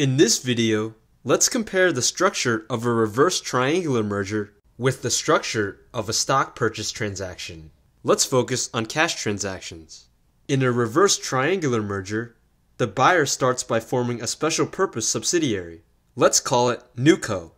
In this video, let's compare the structure of a reverse triangular merger with the structure of a stock purchase transaction. Let's focus on cash transactions. In a reverse triangular merger, the buyer starts by forming a special purpose subsidiary. Let's call it NewCo.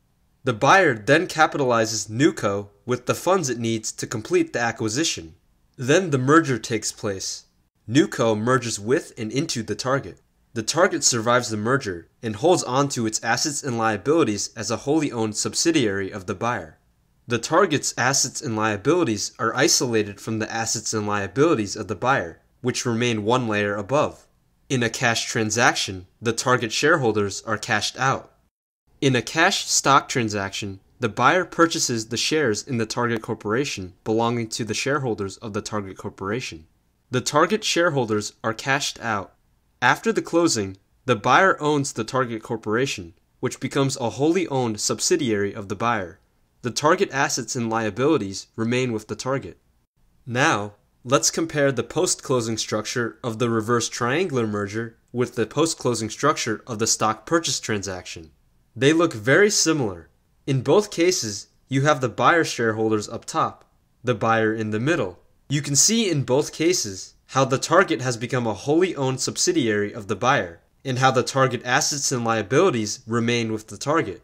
The buyer then capitalizes NewCo with the funds it needs to complete the acquisition. Then the merger takes place. NewCo merges with and into the target. The target survives the merger and holds on to its assets and liabilities as a wholly owned subsidiary of the buyer. The target's assets and liabilities are isolated from the assets and liabilities of the buyer, which remain one layer above. In a cash transaction, the target shareholders are cashed out. In a cash stock transaction, the buyer purchases the shares in the target corporation belonging to the shareholders of the target corporation. The target shareholders are cashed out after the closing, the buyer owns the target corporation, which becomes a wholly owned subsidiary of the buyer. The target assets and liabilities remain with the target. Now, let's compare the post-closing structure of the reverse triangular merger with the post-closing structure of the stock purchase transaction. They look very similar. In both cases, you have the buyer shareholders up top, the buyer in the middle, you can see in both cases how the target has become a wholly owned subsidiary of the buyer, and how the target assets and liabilities remain with the target.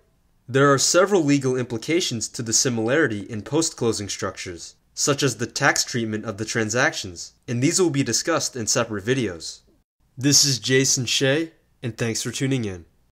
There are several legal implications to the similarity in post closing structures, such as the tax treatment of the transactions, and these will be discussed in separate videos. This is Jason Shea, and thanks for tuning in.